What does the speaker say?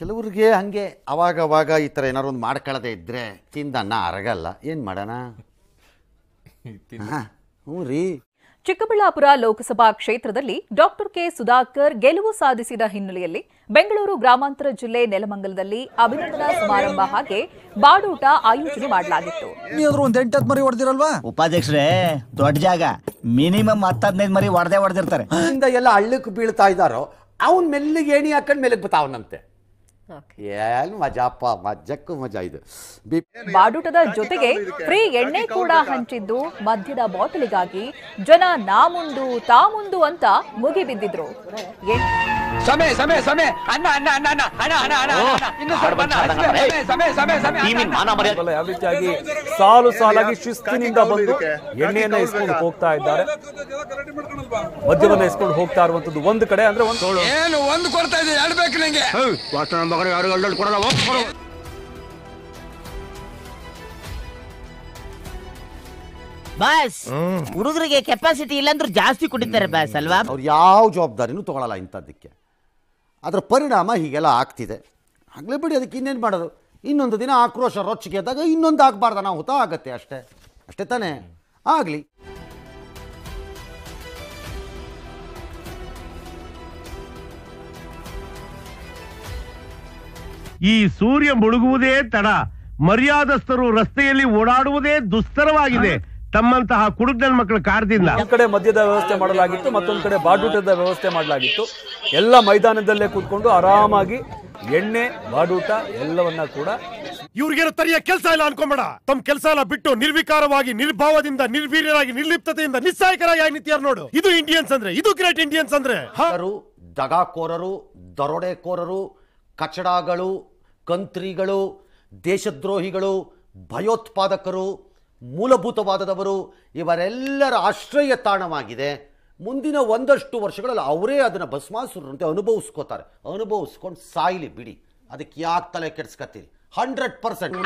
ಕೆಲವ್ರಿಗೆ ಅವಾಗ ಅವಾಗ ಈ ಥರ ಏನಾದ್ರು ಒಂದು ಮಾಡ್ಕೊಳ್ಳದೆ ತಿಂದ ಅನ್ನ ಅರಗಲ್ಲ ಏನು ಮಾಡೋಣ ಹ್ಞೂ ರೀ ಚಿಕ್ಕಬಳ್ಳಾಪುರ ಲೋಕಸಭಾ ಕ್ಷೇತ್ರದಲ್ಲಿ ಡಾಕ್ಟರ್ ಕೆ ಸುಧಾಕರ್ ಗೆಲುವು ಸಾಧಿಸಿದ ಹಿನ್ನೆಲೆಯಲ್ಲಿ ಬೆಂಗಳೂರು ಗ್ರಾಮಾಂತರ ಜಿಲ್ಲೆ ನೆಲಮಂಗಲದಲ್ಲಿ ಅಭಿನಂದನಾ ಸಮಾರಂಭ ಹಾಗೆ ಬಾಡೂಟ ಆಯೋಜನೆ ಮಾಡಲಾಗಿತ್ತು ಉಪಾಧ್ಯಕ್ಷರೇ ದೊಡ್ಡ ಜಾಗ ಮಿನಿಮಮ್ ಹತ್ತದ್ನೈದು ಮರಿ ಹೊಡೆದೇ ಹೊಡೆದಿರ್ತಾರೆ ಎಲ್ಲ ಹಳ್ಳಕ್ಕೆ ಬೀಳ್ತಾ ಇದ್ದಾರೋ ಅವನ್ ಮೆಲ್ಲಿಗೆ ಏಣಿ ಹಾಕೊಂಡ್ ಮೇಲೆ ಬರ್ತಾವನಂತೆ ಏನು ಮಜಾಪ್ಪ ಮಜಾ ಇದು ಬಾಡೂಟದ ಜೊತೆಗೆ ಫ್ರೀ ಎಣ್ಣೆ ಕೂಡ ಹಂಚಿದ್ದು ಮದ್ಯದ ಬಾಟಲಿಗಾಗಿ ಜನ ನಾ ಮುಂದು ತಾ ಮುಂದು ಅಂತ ಮುಗಿಬಿದ್ದಿದ್ರು ಸಮಯ ಸಮಯ ಸಮಯ ಅಣ್ಣ ಅಣ್ಣ ಅಣ್ಣ ಅಣ್ಣ ಅಣ್ಣ ಅಣ್ಣ ಅಣ್ಣ ಇನ್ನು ಸ್ವಲ್ಪ ಸಮಯ ಸಮಯ ಸಮಯ ಮಾನ ಮರ್ಯಾದೆ ಯಾವ ರೀತಿಯಾಗಿ ಸಾಲು ಸಾಲಾಗಿ ಶಿಸ್ತಿನಿಂದ ಬಂದು ಎಣ್ಣೆಯನ್ನ ಇಸ್ಕೊಂಡು ಹೋಗ್ತಾ ಇದ್ದಾರೆ ಮದ್ಯವನ್ನ ಇಸ್ಕೊಂಡು ಹೋಗ್ತಾ ಇರುವಂತದ್ದು ಒಂದು ಕಡೆ ಅಂದ್ರೆ ಒಂದು ಏನು ಒಂದು ಕೊಡ್ತಾ ಇದೆ ಎರಡು ಬೇಕು ನಿಂಗೆ ವಾಸನ ಮಗನ ಯಾರು ಅಲ್ಡ್ ಕೊಡಲ್ಲ ಬಾಸ್ ಹುಡುಗರಿಗೆ ಕೆಪಾಸಿಟಿ ಇಲ್ಲಾಂದ್ರೂ ಜಾಸ್ತಿ ಕುಡಿತಾರೆ ಬಾಸ್ ಅಲ್ವಾ ಅವ್ರು ಯಾವ ಜವಾಬ್ದಾರಿನೂ ತಗೊಳಲ್ಲ ಇಂಥದ್ದಕ್ಕೆ ಅದರ ಪರಿಣಾಮ ಹೀಗೆಲ್ಲ ಆಗ್ತಿದೆ ಆಗಲೇ ಬಿಡಿ ಅದಕ್ಕೆ ಇನ್ನೇನು ಮಾಡೋದು ಇನ್ನೊಂದು ದಿನ ಆಕ್ರೋಶ ರೊಚ್ಚಿಗೆ ಇದ್ದಾಗ ಇನ್ನೊಂದು ಆಗಬಾರ್ದು ನಾವು ಹುತ ಆಗತ್ತೆ ಅಷ್ಟೇ ಅಷ್ಟೇ ತಾನೇ ಆಗಲಿ ಈ ಸೂರ್ಯ ಮುಳುಗುವುದೇ ತಡ ಮರ್ಯಾದಸ್ಥರು ರಸ್ತೆಯಲ್ಲಿ ಓಡಾಡುವುದೇ ದುಸ್ತರವಾಗಿದೆ ತಮ್ಮಂತಹ ಕುಡುಕನ ಮಕ್ಕಳ ಕಾರದಿಂದ ಒಂದ್ ಕಡೆ ಮದ್ಯದ ವ್ಯವಸ್ಥೆ ಮಾಡಲಾಗಿತ್ತು ಮತ್ತೊಂದು ಕಡೆ ಬಾಡೂಟದ ವ್ಯವಸ್ಥೆ ಮಾಡಲಾಗಿತ್ತು ಎಲ್ಲ ಮೈದಾನದಲ್ಲೇ ಕೂತ್ಕೊಂಡು ಆರಾಮಾಗಿ ಎಣ್ಣೆ ಬಾಡೂಟ ಎಲ್ಲವನ್ನ ಕೂಡ ಇವ್ರಿಗೇನು ತರಿಯ ಕೆಲಸ ಇಲ್ಲ ಅನ್ಕೊಂಬೇಡ ತಮ್ಮ ಕೆಲಸ ಎಲ್ಲ ಬಿಟ್ಟು ನಿರ್ವಿಕಾರವಾಗಿ ನಿರ್ಭಾವದಿಂದ ನಿರ್ವೀರ್ಯರಾಗಿ ನಿರ್ಲಿಪ್ತತೆಯಿಂದ ನಿಸ್ಸಾಯಕರಾಗಿ ಆಗ್ನಿತ್ಯಾರ ನೋಡು ಇದು ಇಂಡಿಯನ್ಸ್ ಅಂದ್ರೆ ಇದು ಗ್ರೇಟ್ ಇಂಡಿಯನ್ಸ್ ಅಂದ್ರೆ ದಗಾಕೋರರು ದರೋಡೆಕೋರರು ಕಚಡಾಗಳು ಕಂತ್ರಿಗಳು ದೇಶದ್ರೋಹಿಗಳು ಭಯೋತ್ಪಾದಕರು ಮೂಲಭೂತವಾದದವರು ಇವರೆಲ್ಲರ ಆಶ್ರಯ ತಾಣವಾಗಿದೆ ಮುಂದಿನ ಒಂದಷ್ಟು ವರ್ಷಗಳಲ್ಲಿ ಅವರೇ ಅದನ್ನು ಭಸ್ಮಾಸುರಂತೆ ಅನುಭವಿಸ್ಕೋತಾರೆ ಅನುಭವಿಸ್ಕೊಂಡು ಸಾಯ್ಲಿ ಬಿಡಿ ಅದಕ್ಕೆ ಯಾಕೆ ತಲೆ ಕೆಡ್ಸ್ಕತ್ತೀರಿ ಹಂಡ್ರೆಡ್ ಪರ್ಸೆಂಟ್